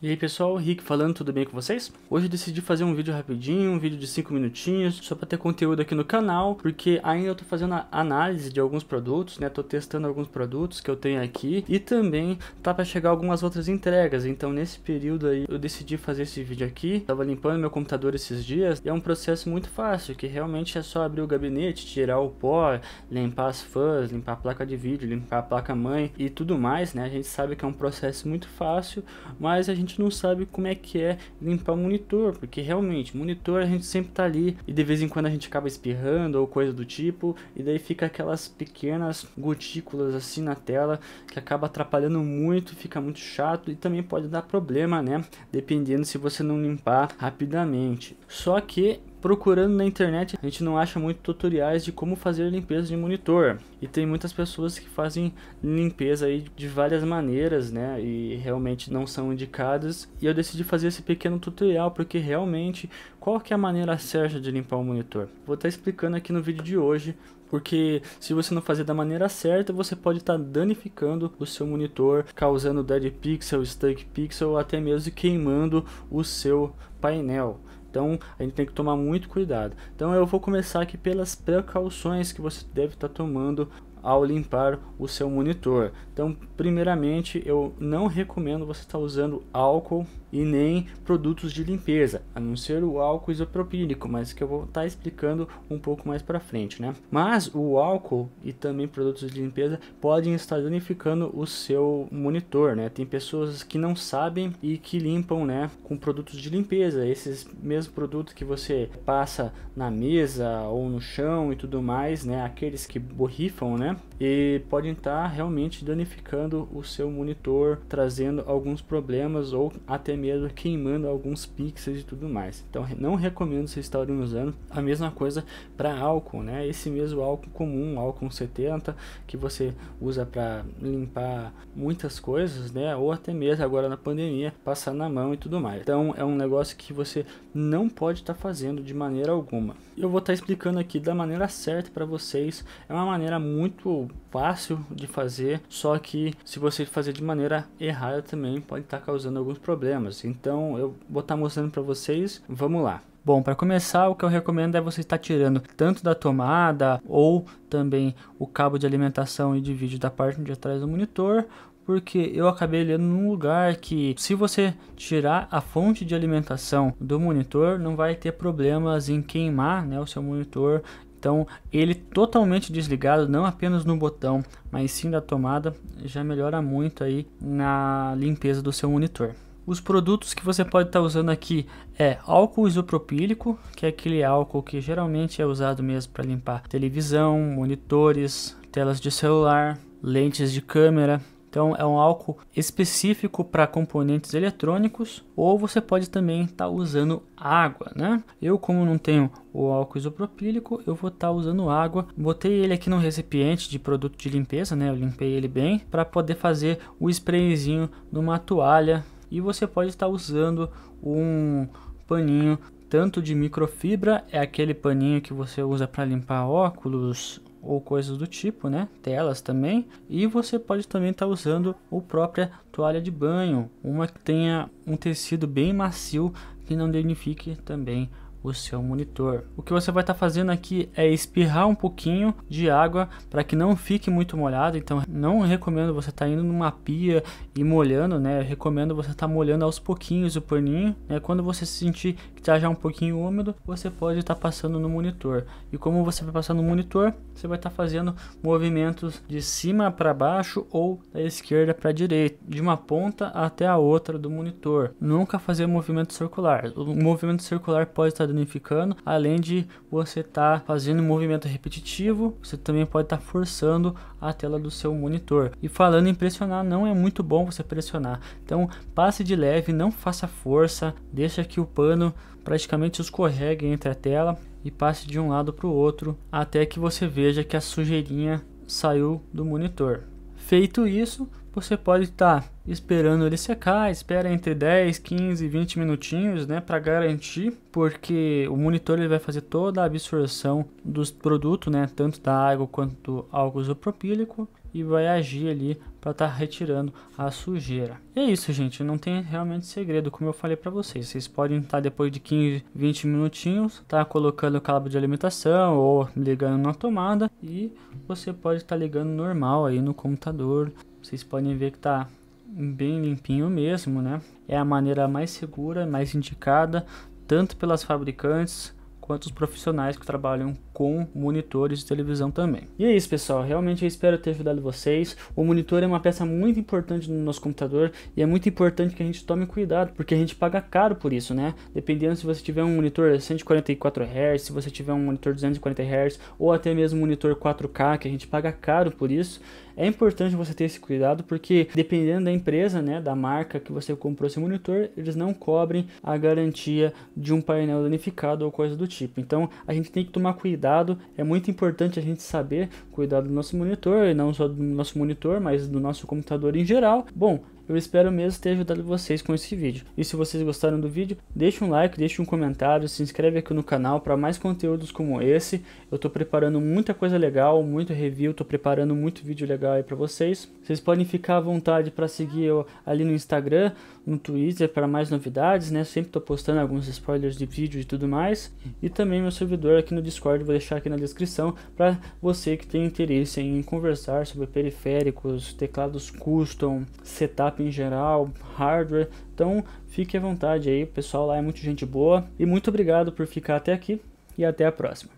E aí pessoal, Rick falando, tudo bem com vocês? Hoje eu decidi fazer um vídeo rapidinho, um vídeo de 5 minutinhos, só para ter conteúdo aqui no canal, porque ainda eu tô fazendo a análise de alguns produtos, né? Tô testando alguns produtos que eu tenho aqui e também tá para chegar algumas outras entregas. Então nesse período aí eu decidi fazer esse vídeo aqui. Tava limpando meu computador esses dias, e é um processo muito fácil, que realmente é só abrir o gabinete, tirar o pó, limpar as fãs, limpar a placa de vídeo, limpar a placa mãe e tudo mais, né? A gente sabe que é um processo muito fácil, mas a gente gente não sabe como é que é limpar o monitor, porque realmente, monitor a gente sempre tá ali e de vez em quando a gente acaba espirrando ou coisa do tipo, e daí fica aquelas pequenas gotículas assim na tela que acaba atrapalhando muito, fica muito chato e também pode dar problema, né? Dependendo se você não limpar rapidamente. Só que Procurando na internet, a gente não acha muito tutoriais de como fazer limpeza de monitor. E tem muitas pessoas que fazem limpeza aí de várias maneiras, né? E realmente não são indicadas. E eu decidi fazer esse pequeno tutorial porque realmente qual que é a maneira certa de limpar o monitor? Vou estar tá explicando aqui no vídeo de hoje porque se você não fazer da maneira certa, você pode estar tá danificando o seu monitor, causando dead pixel, stuck pixel, até mesmo queimando o seu painel. Então a gente tem que tomar muito cuidado. Então eu vou começar aqui pelas precauções que você deve estar tá tomando ao limpar o seu monitor. Então, primeiramente, eu não recomendo você estar usando álcool e nem produtos de limpeza, a não ser o álcool isopropílico, mas que eu vou estar explicando um pouco mais para frente, né? Mas o álcool e também produtos de limpeza podem estar danificando o seu monitor, né? Tem pessoas que não sabem e que limpam, né, com produtos de limpeza, esses mesmos produtos que você passa na mesa ou no chão e tudo mais, né? Aqueles que borrifam, né? né? E podem estar realmente danificando o seu monitor, trazendo alguns problemas ou até mesmo queimando alguns pixels e tudo mais. Então não recomendo vocês estarem usando a mesma coisa para álcool, né? Esse mesmo álcool comum, álcool 70, que você usa para limpar muitas coisas, né? Ou até mesmo agora na pandemia, passar na mão e tudo mais. Então é um negócio que você não pode estar tá fazendo de maneira alguma. Eu vou estar tá explicando aqui da maneira certa para vocês. É uma maneira muito muito fácil de fazer, só que se você fazer de maneira errada também pode estar tá causando alguns problemas. Então eu vou estar tá mostrando para vocês, vamos lá. Bom, para começar, o que eu recomendo é você estar tá tirando tanto da tomada ou também o cabo de alimentação e de vídeo da parte de trás do monitor, porque eu acabei lendo num lugar que se você tirar a fonte de alimentação do monitor, não vai ter problemas em queimar né, o seu monitor então, ele totalmente desligado, não apenas no botão, mas sim da tomada, já melhora muito aí na limpeza do seu monitor. Os produtos que você pode estar tá usando aqui é álcool isopropílico, que é aquele álcool que geralmente é usado mesmo para limpar televisão, monitores, telas de celular, lentes de câmera, então é um álcool específico para componentes eletrônicos ou você pode também estar tá usando água, né? Eu como não tenho o álcool isopropílico, eu vou estar tá usando água. Botei ele aqui no recipiente de produto de limpeza, né? Eu limpei ele bem para poder fazer o sprayzinho numa toalha e você pode estar tá usando um paninho tanto de microfibra, é aquele paninho que você usa para limpar óculos, ou coisas do tipo, né? Telas também. E você pode também estar tá usando a própria toalha de banho, uma que tenha um tecido bem macio que não danifique também o seu monitor. O que você vai estar tá fazendo aqui é espirrar um pouquinho de água para que não fique muito molhado, então não recomendo você estar tá indo numa pia e molhando, né? Eu recomendo você estar tá molhando aos pouquinhos o paninho, né? Quando você sentir que está já um pouquinho úmido, você pode estar tá passando no monitor. E como você vai passar no monitor, você vai estar tá fazendo movimentos de cima para baixo ou da esquerda para direita, de uma ponta até a outra do monitor. Nunca fazer movimento circular. O movimento circular pode estar tá danificando, além de você estar tá fazendo um movimento repetitivo, você também pode estar tá forçando a tela do seu monitor. E falando em pressionar, não é muito bom você pressionar. Então, passe de leve, não faça força, deixa que o pano praticamente escorregue entre a tela e passe de um lado para o outro até que você veja que a sujeirinha saiu do monitor. Feito isso, você pode estar tá esperando ele secar, espera entre 10, 15, 20 minutinhos, né, para garantir, porque o monitor ele vai fazer toda a absorção dos produtos, né, tanto da água quanto do álcool isopropílico e vai agir ali para estar tá retirando a sujeira. E é isso, gente, não tem realmente segredo, como eu falei para vocês. Vocês podem estar tá, depois de 15, 20 minutinhos, tá colocando o cabo de alimentação ou ligando na tomada e você pode estar tá ligando normal aí no computador vocês podem ver que está bem limpinho mesmo, né? É a maneira mais segura, mais indicada, tanto pelas fabricantes quanto os profissionais que trabalham com monitores de televisão também. E é isso, pessoal. Realmente eu espero ter ajudado vocês. O monitor é uma peça muito importante no nosso computador e é muito importante que a gente tome cuidado, porque a gente paga caro por isso, né? Dependendo se você tiver um monitor 144 Hz, se você tiver um monitor 240 Hz ou até mesmo um monitor 4K, que a gente paga caro por isso. É importante você ter esse cuidado porque dependendo da empresa, né, da marca que você comprou esse monitor, eles não cobrem a garantia de um painel danificado ou coisa do tipo. Então, a gente tem que tomar cuidado cuidado. É muito importante a gente saber cuidar do nosso monitor, e não só do nosso monitor, mas do nosso computador em geral. Bom, eu espero mesmo ter ajudado vocês com esse vídeo. E se vocês gostaram do vídeo, deixe um like, deixe um comentário, se inscreve aqui no canal para mais conteúdos como esse. Eu estou preparando muita coisa legal, muito review, estou preparando muito vídeo legal aí para vocês. Vocês podem ficar à vontade para seguir eu ali no Instagram, no Twitter para mais novidades, né? Sempre estou postando alguns spoilers de vídeo e tudo mais. E também meu servidor aqui no Discord, vou deixar aqui na descrição para você que tem interesse em conversar sobre periféricos, teclados custom, setup em geral, hardware. Então fique à vontade aí, o pessoal lá é muito gente boa. E muito obrigado por ficar até aqui e até a próxima.